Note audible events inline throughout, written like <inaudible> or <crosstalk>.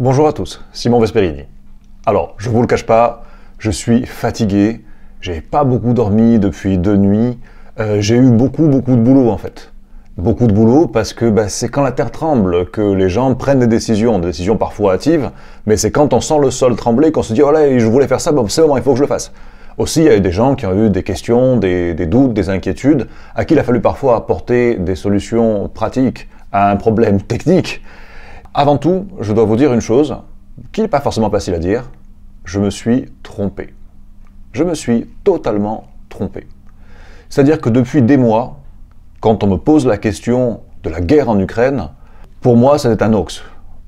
Bonjour à tous, Simon Vesperini. Alors, je vous le cache pas, je suis fatigué, j'ai pas beaucoup dormi depuis deux nuits, euh, j'ai eu beaucoup beaucoup de boulot en fait. Beaucoup de boulot parce que bah, c'est quand la terre tremble que les gens prennent des décisions, des décisions parfois hâtives, mais c'est quand on sent le sol trembler qu'on se dit oh là je voulais faire ça, bon, c'est moment, il faut que je le fasse. Aussi, il y a eu des gens qui ont eu des questions, des doutes, des inquiétudes, à qui il a fallu parfois apporter des solutions pratiques à un problème technique. Avant tout, je dois vous dire une chose qui n'est pas forcément facile à dire. Je me suis trompé. Je me suis totalement trompé. C'est-à-dire que depuis des mois, quand on me pose la question de la guerre en Ukraine, pour moi, c'était un ox.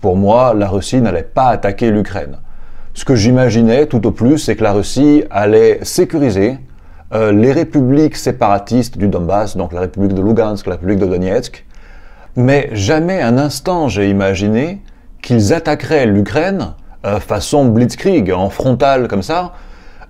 Pour moi, la Russie n'allait pas attaquer l'Ukraine. Ce que j'imaginais tout au plus, c'est que la Russie allait sécuriser euh, les républiques séparatistes du Donbass, donc la République de Lugansk, la République de Donetsk, mais jamais un instant j'ai imaginé qu'ils attaqueraient l'Ukraine euh, façon blitzkrieg, en frontal comme ça.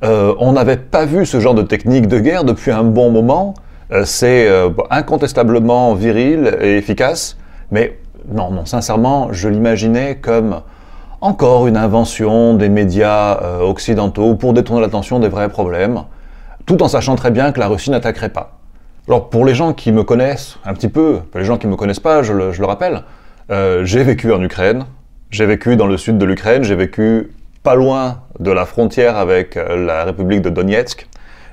Euh, on n'avait pas vu ce genre de technique de guerre depuis un bon moment. Euh, c'est incontestablement viril et efficace, mais non, non, sincèrement, je l'imaginais comme encore une invention des médias occidentaux pour détourner l'attention des vrais problèmes, tout en sachant très bien que la Russie n'attaquerait pas. Alors pour les gens qui me connaissent un petit peu, pour les gens qui me connaissent pas, je le, rappelle, euh, j'ai vécu en Ukraine, j'ai vécu dans le sud de l'Ukraine, j'ai vécu pas loin de la frontière avec euh, la République de Donetsk,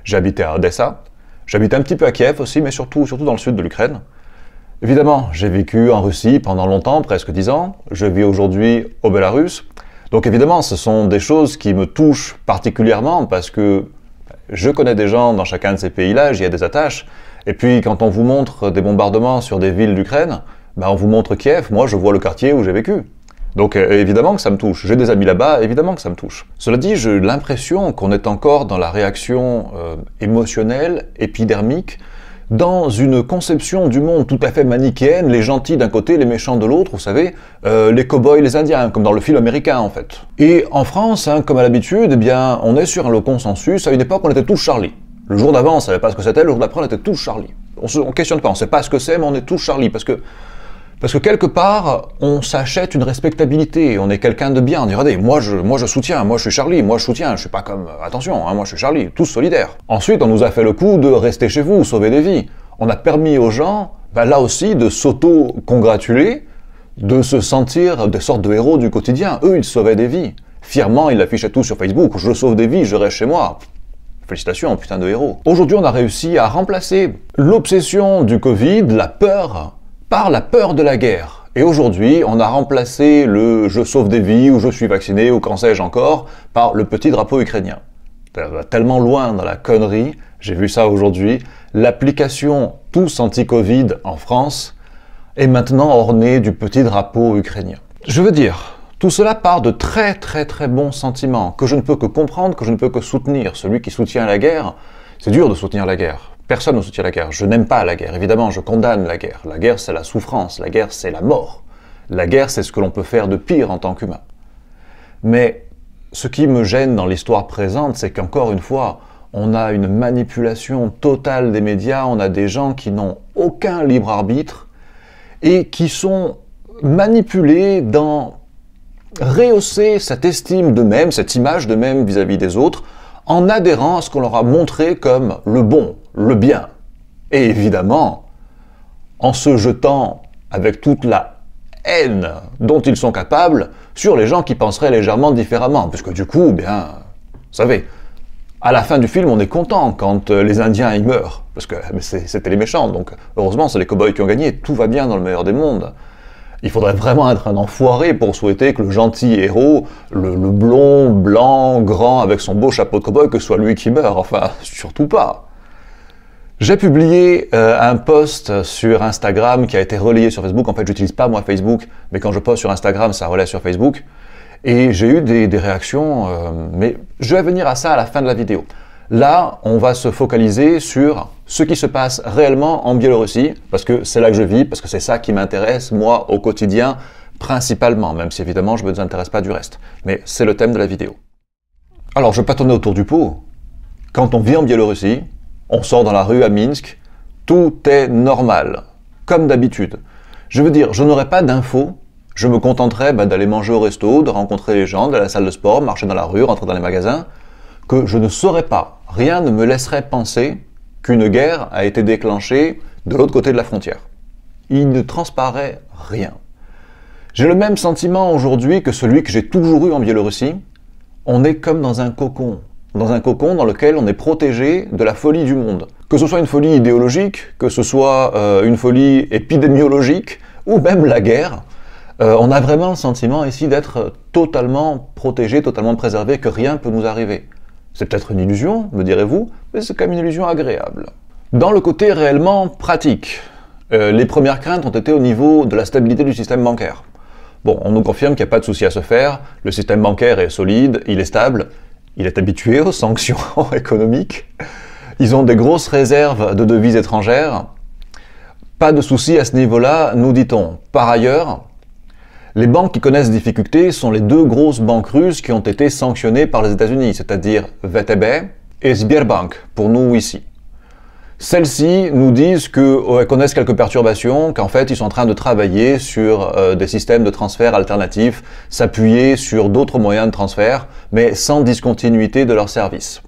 j'habitais à Odessa, j'habite un petit peu à Kiev aussi, mais surtout, surtout dans le sud de l'Ukraine. Évidemment, j'ai vécu en Russie pendant longtemps, presque 10 ans, je vis aujourd'hui au Belarus. donc évidemment, ce sont des choses qui me touchent particulièrement parce que je connais des gens dans chacun de ces pays-là, j'y ai des attaches, et puis quand on vous montre des bombardements sur des villes d'Ukraine, ben, on vous montre Kiev, moi je vois le quartier où j'ai vécu. Donc euh, évidemment que ça me touche. J'ai des amis là-bas, évidemment que ça me touche. Cela dit, j'ai l'impression qu'on est encore dans la réaction euh, émotionnelle, épidermique, dans une conception du monde tout à fait manichéenne, les gentils d'un côté, les méchants de l'autre, vous savez, euh, les cow-boys, les indiens, comme dans le film américain en fait. Et en France, hein, comme à l'habitude, eh bien, on est sur un le consensus. À une époque, on était tous Charlie. Le jour d'avant, on savait pas ce que c'était, le jour d'après, on était tous Charlie. On ne questionne pas, on sait pas ce que c'est, mais on est tous Charlie, parce que, parce que quelque part, on s'achète une respectabilité, on est quelqu'un de bien, on dit, regardez, moi je, moi je soutiens, moi je suis Charlie, moi je soutiens, je suis pas comme, attention, hein, moi je suis Charlie, tous solidaires. Ensuite, on nous a fait le coup de rester chez vous, sauver des vies. On a permis aux gens, bah, là aussi, de s'auto-congratuler, de se sentir des sortes de héros du quotidien. Eux, ils sauvaient des vies. Fièrement, ils l'affichaient tout sur Facebook, je sauve des vies, je reste chez moi. Félicitations, putain de héros. Aujourd'hui, on a réussi à remplacer l'obsession du Covid, la peur, par la peur de la guerre. Et aujourd'hui, on a remplacé le je sauve des vies ou je suis vacciné ou quand sais-je encore par le petit drapeau ukrainien. tellement loin dans la connerie, j'ai vu ça aujourd'hui. L'application Tous anti-Covid en France est maintenant ornée du petit drapeau ukrainien. Je veux dire, tout cela part de très très très bons sentiments que je ne peux que comprendre, que je ne peux que soutenir. Celui qui soutient la guerre, c'est dur de soutenir la guerre. Personne ne soutient la guerre. Je n'aime pas la guerre. Évidemment, je condamne la guerre. La guerre, c'est la souffrance. La guerre, c'est la mort. La guerre, c'est ce que l'on peut faire de pire en tant qu'humain. Mais ce qui me gêne dans l'histoire présente, c'est qu'encore une fois, on a une manipulation totale des médias, on a des gens qui n'ont aucun libre arbitre et qui sont manipulés dans rehausser cette estime de mêmes cette image de mêmes vis vis-à-vis des autres, en adhérant à ce qu'on leur a montré comme le bon, le bien. Et évidemment, en se jetant avec toute la haine dont ils sont capables sur les gens qui penseraient légèrement différemment, puisque du coup, bien, vous savez, à la fin du film, on est content quand euh, les Indiens y meurent, parce que c'était les méchants, donc heureusement, c'est les cow-boys qui ont gagné, tout va bien dans le meilleur des mondes. Il faudrait vraiment être un enfoiré pour souhaiter que le gentil héros, le, blond, blanc, grand, avec son beau chapeau de cowboy, que ce soit lui qui meurt. Enfin, <laughs> surtout pas. J'ai publié euh, un post sur Instagram qui a été relayé sur Facebook. En fait, j'utilise pas moi Facebook, mais quand je poste sur Instagram, ça relaie sur Facebook. Et j'ai eu des, réactions, euh, mais je vais venir à ça à la fin de la vidéo. Là, on va se focaliser sur ce qui se passe réellement en Biélorussie, parce que c'est là que je vis, parce que c'est ça qui m'intéresse, moi, au quotidien, principalement, même si évidemment je ne me désintéresse pas du reste. Mais c'est le thème de la vidéo. Alors, je vais pas tourner autour du pot. Quand on vit en Biélorussie, on sort dans la rue à Minsk, tout est normal, comme d'habitude. Je veux dire, je n'aurai pas d'infos, je me contenterai bah, d'aller manger au resto, de rencontrer les gens, d'aller à la salle de sport, marcher dans la rue, rentrer dans les magasins, que je ne saurais pas, rien ne me laisserait penser qu'une guerre a été déclenchée de l'autre côté de la frontière. Il ne transparaît rien. J'ai le même sentiment aujourd'hui que celui que j'ai toujours eu en Biélorussie. On est comme dans un cocon, dans un cocon dans lequel on est protégé de la folie du monde. Que ce soit une folie idéologique, que ce soit euh, une folie épidémiologique, ou même la guerre, euh, on a vraiment le sentiment ici d'être totalement protégé, totalement préservé, que rien ne peut nous arriver. C'est peut-être une illusion, me direz-vous, mais c'est quand même une illusion agréable. Dans le côté réellement pratique, euh, les premières craintes ont été au niveau de la stabilité du système bancaire. Bon, on nous confirme qu'il n'y a pas de souci à se faire, le système bancaire est solide, il est stable, il est habitué aux sanctions <laughs> économiques, ils ont des grosses réserves de devises étrangères, pas de souci à ce niveau-là, nous dit-on. Par ailleurs, les banques qui connaissent difficultés sont les deux grosses banques russes qui ont été sanctionnées par les États-Unis, c'est-à-dire VTB et Sberbank, pour nous ici. Celles-ci nous disent qu'elles euh, connaissent quelques perturbations, qu'en fait ils sont en train de travailler sur euh, des systèmes de transfert alternatifs, s'appuyer sur d'autres moyens de transfert, mais sans discontinuité de leurs services.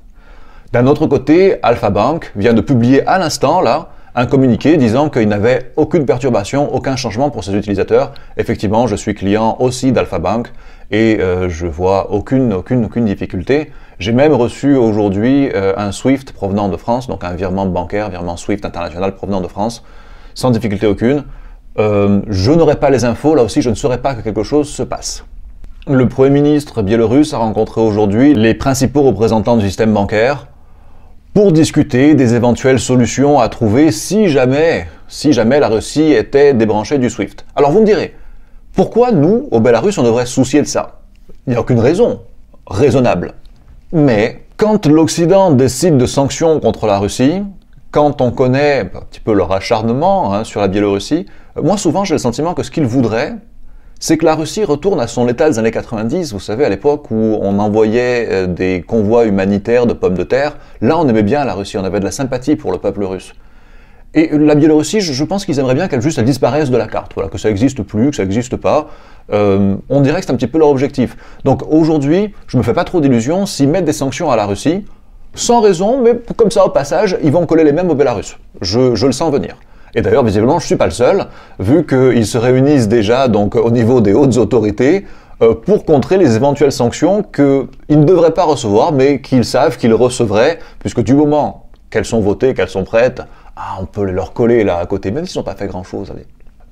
D'un autre côté, Alpha Bank vient de publier à l'instant là un communiqué disant qu'il n'avait aucune perturbation, aucun changement pour ses utilisateurs. Effectivement, je suis client aussi d'Alpha Bank et euh, je vois aucune, aucune, aucune difficulté. J'ai même reçu aujourd'hui euh, un SWIFT provenant de France, donc un virement bancaire, virement SWIFT international provenant de France, sans difficulté aucune. Euh, je n'aurai pas les infos, là aussi je ne saurais pas que quelque chose se passe. Le Premier ministre biélorusse a rencontré aujourd'hui les principaux représentants du système bancaire, pour discuter des éventuelles solutions à trouver si jamais, si jamais la Russie était débranchée du SWIFT. Alors vous me direz, pourquoi nous, au Belarus, on devrait se soucier de ça Il n'y a aucune raison raisonnable. Mais quand l'Occident décide de sanctions contre la Russie, quand on connaît un petit peu leur acharnement hein, sur la Biélorussie, euh, moi souvent j'ai le sentiment que ce qu'ils voudraient, c'est que la Russie retourne à son état des années 90, vous savez, à l'époque où on envoyait euh, des convois humanitaires de pommes de terre. Là, on aimait bien la Russie, on avait de la sympathie pour le peuple russe. Et la Biélorussie, je, pense qu'ils aimeraient bien qu'elle juste disparaisse de la carte, voilà, que ça n'existe plus, que ça n'existe pas. Euh, on dirait que c'est un petit peu leur objectif. Donc aujourd'hui, je me fais pas trop d'illusions, s'ils mettent des sanctions à la Russie, sans raison, mais comme ça au passage, ils vont coller les mêmes au Bélarus. je le sens venir. Et d'ailleurs, visiblement, je ne suis pas le seul, vu qu'ils se réunissent déjà donc au niveau des hautes autorités euh, pour contrer les éventuelles sanctions qu'ils ne devraient pas recevoir, mais qu'ils savent qu'ils recevraient, puisque du moment qu'elles sont votées, qu'elles sont prêtes, ah, on peut leur coller là à côté, même s'ils n'ont pas fait grand-chose.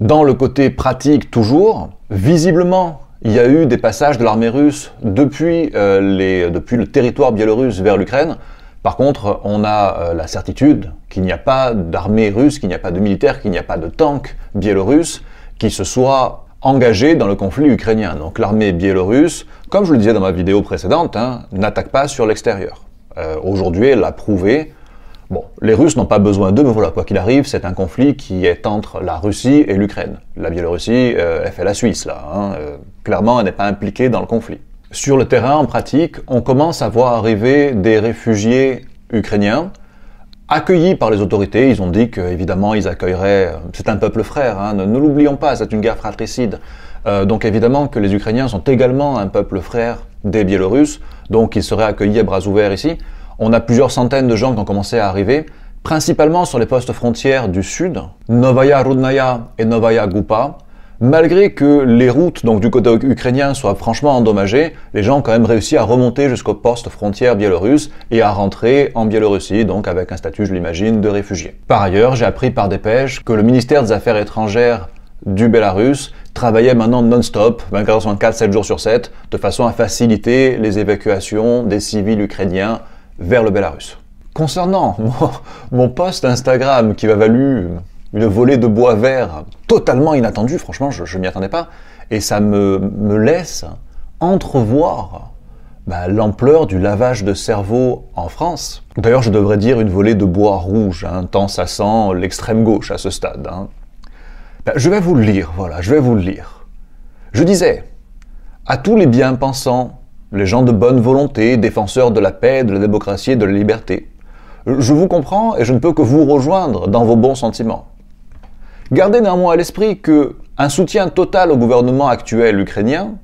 Dans le côté pratique toujours, visiblement, il y a eu des passages de l'armée russe depuis euh, le territoire biélorusse vers l'Ukraine par contre, on a euh, la certitude qu'il n'y a pas d'armée russe, qu'il n'y a pas de militaires, qu'il n'y a pas de tank biélorusse qui se soit engagés dans le conflit ukrainien. Donc l'armée biélorusse, comme je le disais dans ma vidéo précédente, hein, n'attaque pas sur l'extérieur. Euh, aujourd'hui, elle l'a prouvé. Bon, les Russes n'ont pas besoin d'eux, mais voilà, quoi qu'il arrive, c'est un conflit qui est entre la Russie et l'Ukraine. La Biélorussie, euh, elle fait la Suisse, là. Hein. clairement, elle n'est pas impliquée dans le conflit. Sur le terrain, en pratique, on commence à voir arriver des réfugiés ukrainiens accueillis par les autorités. Ils ont dit qu'évidemment, ils accueilleraient... C'est un peuple frère, hein, ne, l'oublions pas, c'est une guerre fratricide. Euh, donc évidemment que les Ukrainiens sont également un peuple frère des Biélorusses, donc ils seraient accueillis à bras ouverts ici. On a plusieurs centaines de gens qui ont commencé à arriver, principalement sur les postes frontières du sud, Novaya Rudnaya et Novaya Gupa, malgré que les routes donc, du côté ukrainien soient franchement endommagées, les gens ont quand même réussi à remonter jusqu'au poste frontière biélorusse et à rentrer en Biélorussie, donc avec un statut, je l'imagine, de réfugié. Par ailleurs, j'ai appris par dépêche que le ministère des Affaires étrangères du Bélarus travaillait maintenant non-stop, 24 h sur 24, 7 jours sur 7, de façon à faciliter les évacuations des civils ukrainiens vers le Bélarus. Concernant <laughs> mon, mon post Instagram qui va valu une volée de bois vert totalement inattendue, franchement, je ne m'y attendais pas. Et ça me, me laisse entrevoir bah, l'ampleur du lavage de cerveau en France. D'ailleurs, je devrais dire une volée de bois rouge, hein, tant ça sent l'extrême gauche à ce stade. Hein. Bah, je vais vous le lire, voilà, je vais vous le lire. Je disais, à tous les bien-pensants, les gens de bonne volonté, défenseurs de la paix, de la démocratie et de la liberté, je vous comprends et je ne peux que vous rejoindre dans vos bons sentiments. Gardez néanmoins à l'esprit que un soutien total au gouvernement actuel ukrainien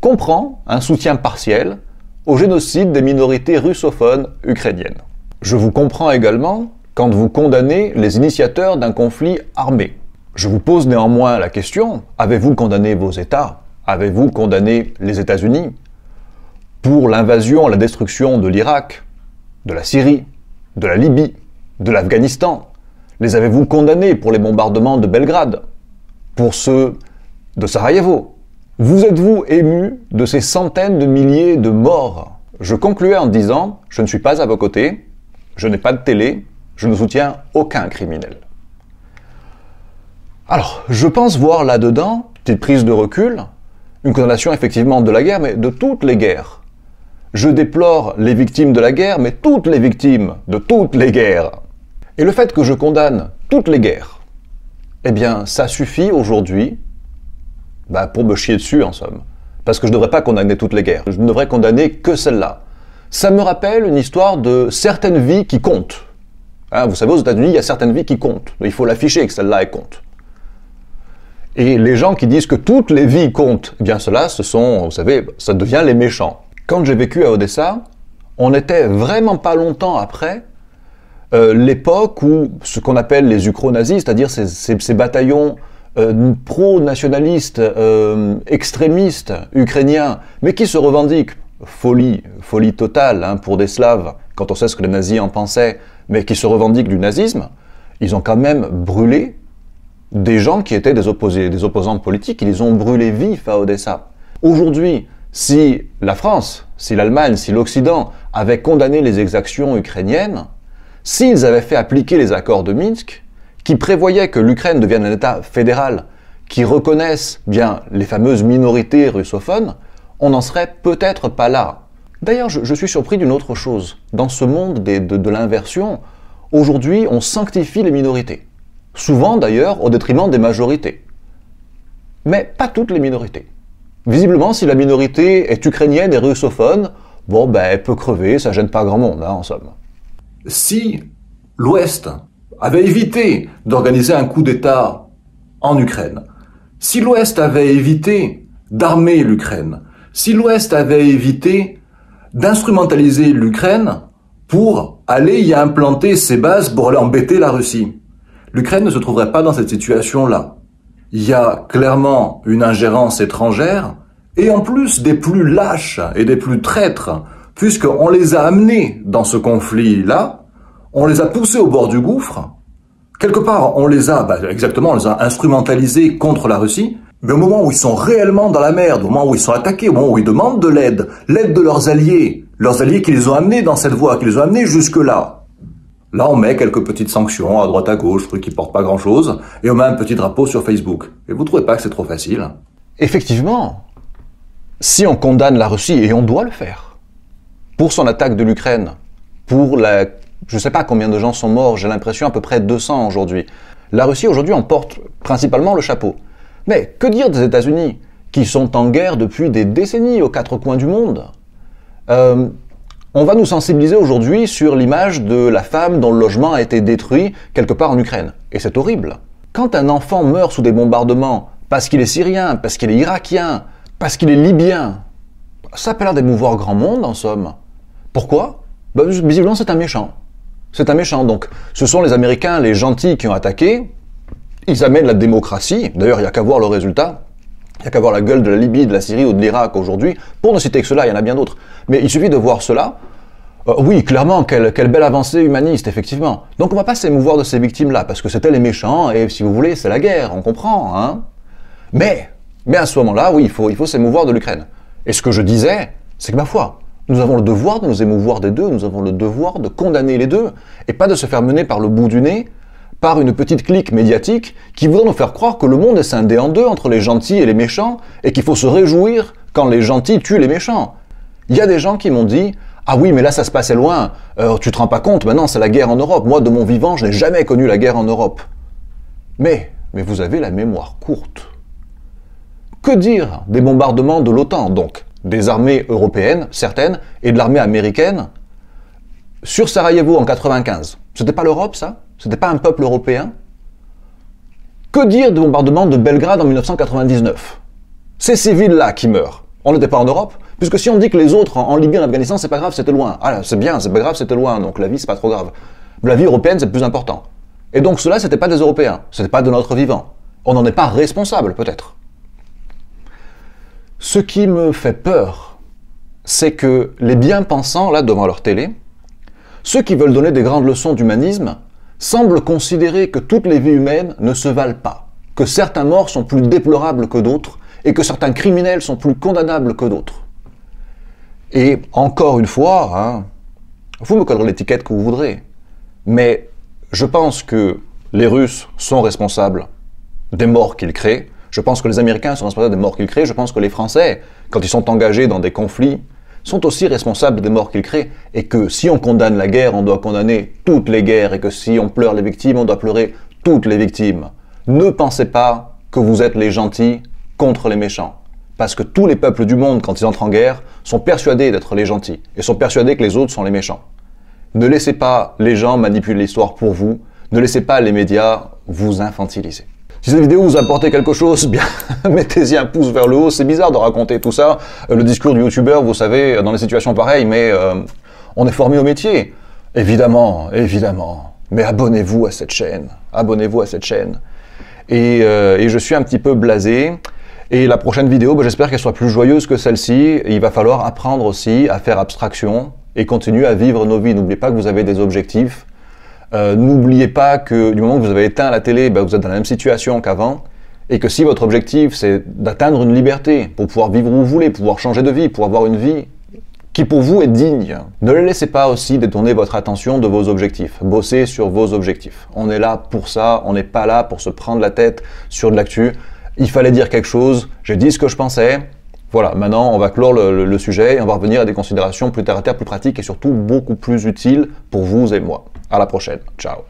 comprend un soutien partiel au génocide des minorités russophones ukrainiennes. Je vous comprends également quand vous condamnez les initiateurs d'un conflit armé. Je vous pose néanmoins la question, avez-vous condamné vos États Avez-vous condamné les États-Unis pour l'invasion, la destruction de l'Irak, de la Syrie, de la Libye, de l'Afghanistan les avez-vous condamnés pour les bombardements de Belgrade Pour ceux de Sarajevo Vous êtes-vous ému de ces centaines de milliers de morts Je concluais en disant Je ne suis pas à vos côtés, je n'ai pas de télé, je ne soutiens aucun criminel. Alors, je pense voir là-dedans, petite prise de recul, une condamnation effectivement de la guerre, mais de toutes les guerres. Je déplore les victimes de la guerre, mais toutes les victimes de toutes les guerres. Et le fait que je condamne toutes les guerres, eh bien, ça suffit aujourd'hui bah, pour me chier dessus, en somme. Parce que je ne devrais pas condamner toutes les guerres. Je ne devrais condamner que celle-là. Ça me rappelle une histoire de certaines vies qui comptent. Hein, vous savez, aux États-Unis, il y a certaines vies qui comptent. Il faut l'afficher que celle-là, compte. Et les gens qui disent que toutes les vies comptent, eh bien cela, ce sont, vous savez, ça devient les méchants. Quand j'ai vécu à Odessa, on n'était vraiment pas longtemps après euh, l'époque où ce qu'on appelle les ukro-nazis, c'est-à-dire ces, bataillons euh, pro-nationalistes, euh, extrémistes ukrainiens, mais qui se revendiquent, folie, folie totale hein, pour des Slaves, quand on sait ce que les nazis en pensaient, mais qui se revendiquent du nazisme, ils ont quand même brûlé des gens qui étaient des, des opposants politiques, ils les ont brûlés vifs à Odessa. Aujourd'hui, si la France, si l'Allemagne, si l'Occident avaient condamné les exactions ukrainiennes, S'ils avaient fait appliquer les accords de Minsk, qui prévoyaient que l'Ukraine devienne un État fédéral, qui reconnaisse bien les fameuses minorités russophones, on n'en serait peut-être pas là. D'ailleurs, je, suis surpris d'une autre chose. Dans ce monde de, l'inversion, aujourd'hui, on sanctifie les minorités. Souvent, d'ailleurs, au détriment des majorités. Mais pas toutes les minorités. Visiblement, si la minorité est ukrainienne et russophone, bon, ben, elle peut crever, ça gêne pas grand monde, hein, en somme si l'Ouest avait évité d'organiser un coup d'État en Ukraine, si l'Ouest avait évité d'armer l'Ukraine, si l'Ouest avait évité d'instrumentaliser l'Ukraine pour aller y implanter ses bases pour embêter la Russie, l'Ukraine ne se trouverait pas dans cette situation-là. Il y a clairement une ingérence étrangère et en plus des plus lâches et des plus traîtres puisqu'on les a amenés dans ce conflit-là, on les a poussés au bord du gouffre, quelque part on les a, bah, exactement, on les a instrumentalisés contre la Russie, mais au moment où ils sont réellement dans la merde, au moment où ils sont attaqués, au moment où ils demandent de l'aide, l'aide de leurs alliés, leurs alliés qui les ont amenés dans cette voie, qui les ont amenés jusque-là, là on met quelques petites sanctions à droite à gauche, trucs qui portent pas grand-chose, et on met un petit drapeau sur Facebook. Et vous trouvez pas que c'est trop facile Effectivement, si on condamne la Russie, et on doit le faire, pour son attaque de l'Ukraine, pour la... Je ne sais pas combien de gens sont morts, j'ai l'impression à peu près 200 aujourd'hui. La Russie aujourd'hui en porte principalement le chapeau. Mais que dire des États-Unis, qui sont en guerre depuis des décennies aux quatre coins du monde euh, On va nous sensibiliser aujourd'hui sur l'image de la femme dont le logement a été détruit quelque part en Ukraine. Et c'est horrible. Quand un enfant meurt sous des bombardements, parce qu'il est syrien, parce qu'il est irakien, parce qu'il est libyen, ça peut l'air d'émouvoir grand monde en somme. Pourquoi Ben, Visiblement, c'est un méchant. C'est un méchant. Donc, ce sont les Américains, les gentils qui ont attaqué. Ils amènent la démocratie. D'ailleurs, il n'y a qu'à voir le résultat. Il n'y a qu'à voir la gueule de la Libye, de la Syrie ou de l'Irak aujourd'hui. Pour ne citer que cela, il y en a bien d'autres. Mais il suffit de voir cela. Euh, oui, clairement, quelle, belle avancée humaniste, effectivement. Donc on ne va pas s'émouvoir de ces victimes-là, parce que c'était les méchants, et si vous voulez, c'est la guerre, on comprend, hein. Mais, mais à ce moment-là, oui, il faut, il faut s'émouvoir de l'Ukraine. Et ce que je disais, c'est que ma foi, nous avons le devoir de nous émouvoir des deux, nous avons le devoir de condamner les deux, et pas de se faire mener par le bout du nez par une petite clique médiatique qui voudra nous faire croire que le monde est scindé en deux entre les gentils et les méchants, et qu'il faut se réjouir quand les gentils tuent les méchants. Il y a des gens qui m'ont dit ah oui, mais là, ça se passait loin. Euh, tu te rends pas compte, maintenant, c'est la guerre en Europe. Moi, de mon vivant, je n'ai jamais connu la guerre en Europe. Mais, mais vous avez la mémoire courte. Que dire des bombardements de l'OTAN, donc des armées européennes, certaines, et de l'armée américaine sur Sarajevo en 95. C'était pas l'Europe, ça C'était pas un peuple européen Que dire du bombardement de Belgrade en 1999 Ces civils-là qui meurent, on n'était pas en Europe Puisque si on dit que les autres, en Libye, en Afghanistan, c'est pas grave, c'était loin. Ah, c'est bien, c'est pas grave, c'était loin, donc la vie, c'est pas trop grave. La vie européenne, c'est plus important. Et donc cela, là c'était pas des Européens, c'était pas de notre vivant. On n'en est pas responsable, peut-être. Ce qui me fait peur, c'est que les bien-pensants, là, devant leur télé, ceux qui veulent donner des grandes leçons d'humanisme, semblent considérer que toutes les vies humaines ne se valent pas, que certains morts sont plus déplorables que d'autres, et que certains criminels sont plus condamnables que d'autres. Et encore une fois, hein, vous me collerez l'étiquette que vous voudrez, mais je pense que les Russes sont responsables des morts qu'ils créent, je pense que les Américains sont responsables des morts qu'ils créent. Je pense que les Français, quand ils sont engagés dans des conflits, sont aussi responsables des morts qu'ils créent. Et que si on condamne la guerre, on doit condamner toutes les guerres. Et que si on pleure les victimes, on doit pleurer toutes les victimes. Ne pensez pas que vous êtes les gentils contre les méchants. Parce que tous les peuples du monde, quand ils entrent en guerre, sont persuadés d'être les gentils. Et sont persuadés que les autres sont les méchants. Ne laissez pas les gens manipuler l'histoire pour vous. Ne laissez pas les médias vous infantiliser. Si cette vidéo vous a apporté quelque chose, <laughs> bien mettez-y un pouce vers le haut. C'est bizarre de raconter tout ça. Euh, le discours du youtubeur, vous savez, dans les situations pareilles, mais euh, on est formé au métier. Évidemment, évidemment. Mais abonnez-vous à cette chaîne. Abonnez-vous à cette chaîne. Et, euh, et, je suis un petit peu blasé. Et la prochaine vidéo, bah, j'espère qu'elle soit plus joyeuse que celle-ci. Il va falloir apprendre aussi à faire abstraction et continuer à vivre nos vies. N'oubliez pas que vous avez des objectifs euh, n'oubliez pas que du moment que vous avez éteint la télé, ben, vous êtes dans la même situation qu'avant. Et que si votre objectif, c'est d'atteindre une liberté, pour pouvoir vivre où vous voulez, pouvoir changer de vie, pour avoir une vie qui pour vous est digne. Ne le laissez pas aussi détourner votre attention de vos objectifs. Bossez sur vos objectifs. On est là pour ça, on n'est pas là pour se prendre la tête sur de l'actu. Il fallait dire quelque chose, j'ai dit ce que je pensais, voilà, maintenant on va clore le, sujet et on va revenir à des considérations plus terre à terre, plus pratiques et surtout beaucoup plus utiles pour vous et moi. À la prochaine. Ciao.